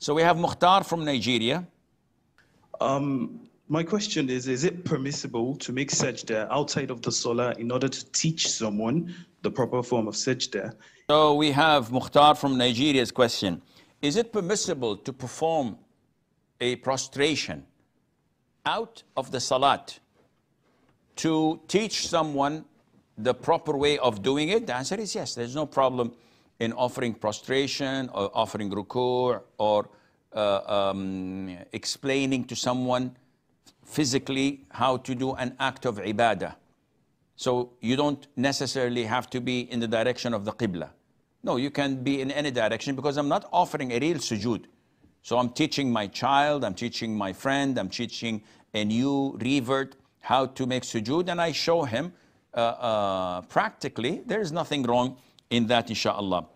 So we have Mukhtar from Nigeria. Um, my question is Is it permissible to make sajda outside of the salah in order to teach someone the proper form of sajda? So we have Mukhtar from Nigeria's question Is it permissible to perform a prostration out of the salat to teach someone the proper way of doing it? The answer is yes, there's no problem in offering prostration or offering ruku' or uh, um, explaining to someone physically how to do an act of ibadah. So you don't necessarily have to be in the direction of the qibla. No, you can be in any direction because I'm not offering a real sujood. So I'm teaching my child, I'm teaching my friend, I'm teaching a new revert how to make sujood, and I show him uh, uh, practically there is nothing wrong in that, inshallah.